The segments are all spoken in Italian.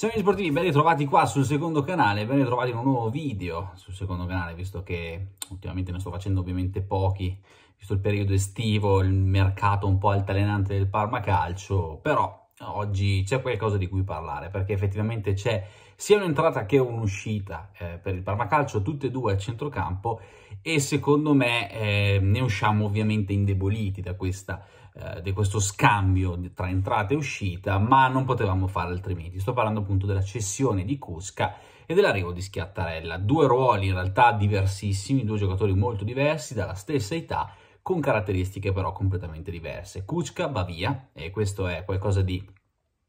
Ciao amici sportivi, ben ritrovati qua sul secondo canale, ben ritrovati in un nuovo video sul secondo canale, visto che ultimamente ne sto facendo ovviamente pochi, visto il periodo estivo, il mercato un po' altalenante del Parma Calcio, però oggi c'è qualcosa di cui parlare perché effettivamente c'è sia un'entrata che un'uscita eh, per il Parmacalcio, tutte e due a centrocampo e secondo me eh, ne usciamo ovviamente indeboliti da questa, eh, di questo scambio tra entrata e uscita, ma non potevamo fare altrimenti. Sto parlando appunto della cessione di Cusca e dell'arrivo di Schiattarella, due ruoli in realtà diversissimi, due giocatori molto diversi dalla stessa età con caratteristiche però completamente diverse. Kuchka va via, e questo è qualcosa di,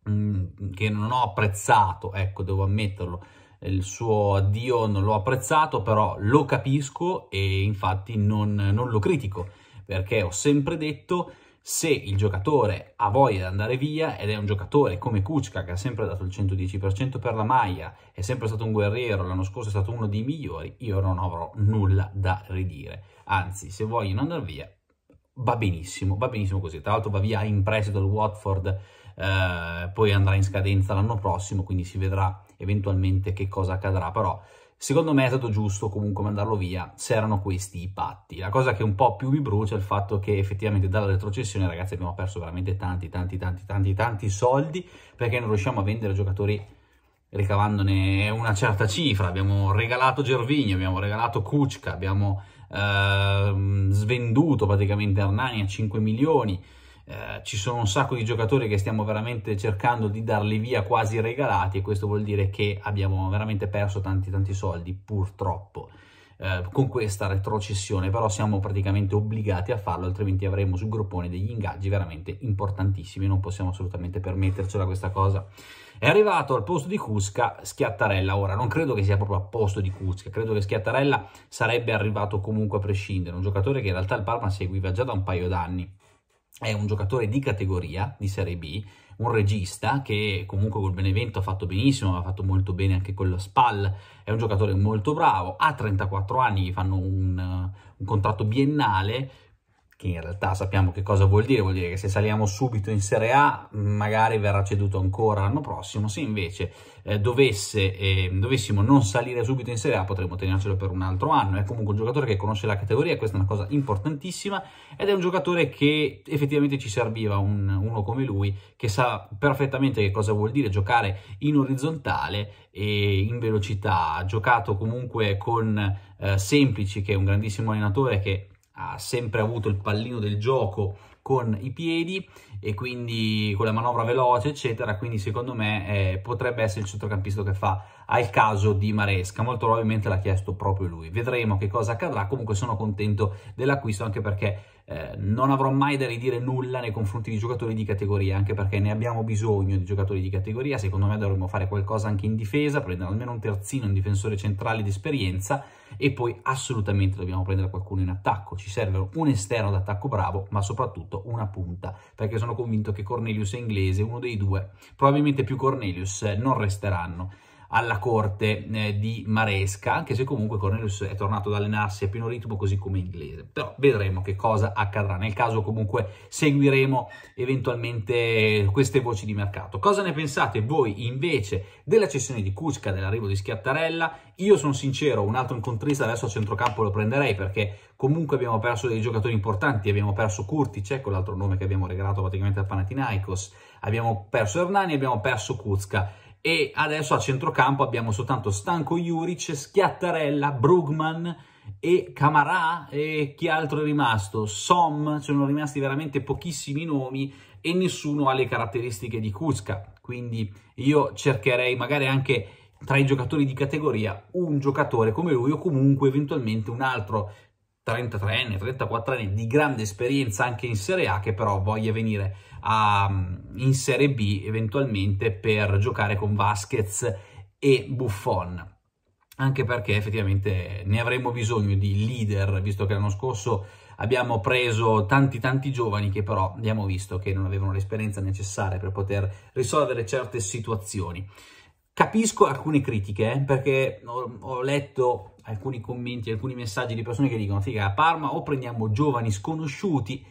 mm, che non ho apprezzato, ecco, devo ammetterlo, il suo addio non l'ho apprezzato, però lo capisco e infatti non, non lo critico, perché ho sempre detto se il giocatore ha voglia di andare via ed è un giocatore come Kuczka che ha sempre dato il 110% per la maglia, è sempre stato un guerriero, l'anno scorso è stato uno dei migliori, io non avrò nulla da ridire. Anzi, se vogliono andare via, va benissimo, va benissimo così. Tra l'altro va via in prestito il Watford, eh, poi andrà in scadenza l'anno prossimo, quindi si vedrà eventualmente che cosa accadrà, però Secondo me è stato giusto comunque mandarlo via se erano questi i patti. La cosa che un po' più mi brucia è il fatto che effettivamente dalla retrocessione ragazzi abbiamo perso veramente tanti tanti tanti tanti tanti soldi perché non riusciamo a vendere giocatori ricavandone una certa cifra. Abbiamo regalato Gervigno, abbiamo regalato Kuczka, abbiamo ehm, svenduto praticamente Arnani a 5 milioni. Eh, ci sono un sacco di giocatori che stiamo veramente cercando di darli via quasi regalati e questo vuol dire che abbiamo veramente perso tanti tanti soldi purtroppo eh, con questa retrocessione però siamo praticamente obbligati a farlo altrimenti avremo sul gruppone degli ingaggi veramente importantissimi non possiamo assolutamente permettercela questa cosa è arrivato al posto di Cusca Schiattarella ora non credo che sia proprio a posto di Cusca credo che Schiattarella sarebbe arrivato comunque a prescindere un giocatore che in realtà il Parma seguiva già da un paio d'anni è un giocatore di categoria di Serie B, un regista che comunque col Benevento ha fatto benissimo, ha fatto molto bene anche con la SPAL, è un giocatore molto bravo, ha 34 anni, gli fanno un, eh, un contratto biennale, che in realtà sappiamo che cosa vuol dire, vuol dire che se saliamo subito in Serie A magari verrà ceduto ancora l'anno prossimo, se invece eh, dovesse, eh, dovessimo non salire subito in Serie A potremmo tenercelo per un altro anno, è comunque un giocatore che conosce la categoria, questa è una cosa importantissima ed è un giocatore che effettivamente ci serviva un, uno come lui che sa perfettamente che cosa vuol dire giocare in orizzontale e in velocità, ha giocato comunque con eh, Semplici che è un grandissimo allenatore che ha sempre avuto il pallino del gioco con i piedi e quindi con la manovra veloce eccetera quindi secondo me eh, potrebbe essere il centrocampista che fa al caso di Maresca molto probabilmente l'ha chiesto proprio lui vedremo che cosa accadrà comunque sono contento dell'acquisto anche perché eh, non avrò mai da ridire nulla nei confronti di giocatori di categoria anche perché ne abbiamo bisogno di giocatori di categoria secondo me dovremmo fare qualcosa anche in difesa prendere almeno un terzino un difensore centrale di esperienza e poi assolutamente dobbiamo prendere qualcuno in attacco ci serve un esterno d'attacco bravo ma soprattutto soprattutto una punta, perché sono convinto che Cornelius e Inglese, uno dei due, probabilmente più Cornelius, eh, non resteranno alla corte eh, di Maresca, anche se comunque Cornelius è tornato ad allenarsi a pieno ritmo così come inglese. Però vedremo che cosa accadrà. Nel caso comunque seguiremo eventualmente queste voci di mercato. Cosa ne pensate voi invece della cessione di Kuczka, dell'arrivo di Schiattarella? Io sono sincero, un altro incontrista adesso a centrocampo lo prenderei perché comunque abbiamo perso dei giocatori importanti, abbiamo perso Kurtic, ecco l'altro nome che abbiamo regalato praticamente al Panathinaikos, abbiamo perso Hernani, abbiamo perso Kuzka e adesso a centrocampo abbiamo soltanto Stanco Juric, Schiattarella, Brugman e Camarà e chi altro è rimasto? Som, sono rimasti veramente pochissimi nomi e nessuno ha le caratteristiche di Kuzka, quindi io cercherei magari anche tra i giocatori di categoria un giocatore come lui o comunque eventualmente un altro 33enne, 34enne di grande esperienza anche in Serie A che però voglia venire a, mm, in Serie B eventualmente per giocare con Vasquez e Buffon anche perché effettivamente ne avremmo bisogno di leader, visto che l'anno scorso abbiamo preso tanti tanti giovani che però abbiamo visto che non avevano l'esperienza necessaria per poter risolvere certe situazioni. Capisco alcune critiche, eh, perché ho letto alcuni commenti, alcuni messaggi di persone che dicono figa a Parma o prendiamo giovani sconosciuti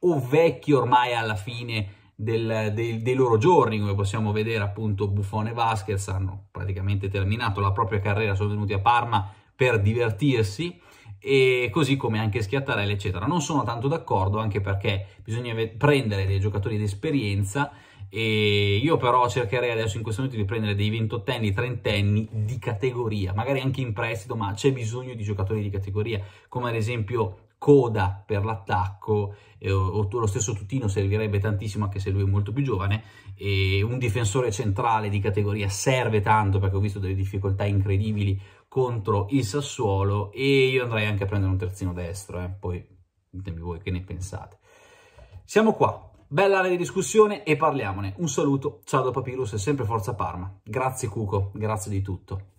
o vecchi ormai alla fine del, del, dei loro giorni, come possiamo vedere appunto Buffone e Vasquez hanno praticamente terminato la propria carriera, sono venuti a Parma per divertirsi e così come anche Schiattarelli eccetera. Non sono tanto d'accordo anche perché bisogna prendere dei giocatori d'esperienza e io però cercherei adesso in questo momento di prendere dei ventottenni, trentenni di categoria, magari anche in prestito, ma c'è bisogno di giocatori di categoria, come ad esempio coda per l'attacco, eh, o, lo stesso Tutino servirebbe tantissimo anche se lui è molto più giovane, e un difensore centrale di categoria serve tanto perché ho visto delle difficoltà incredibili contro il Sassuolo e io andrei anche a prendere un terzino destro, eh. poi ditemi voi che ne pensate. Siamo qua, Bella area di discussione e parliamone. Un saluto, ciao da Papyrus e sempre Forza Parma. Grazie Cuco, grazie di tutto.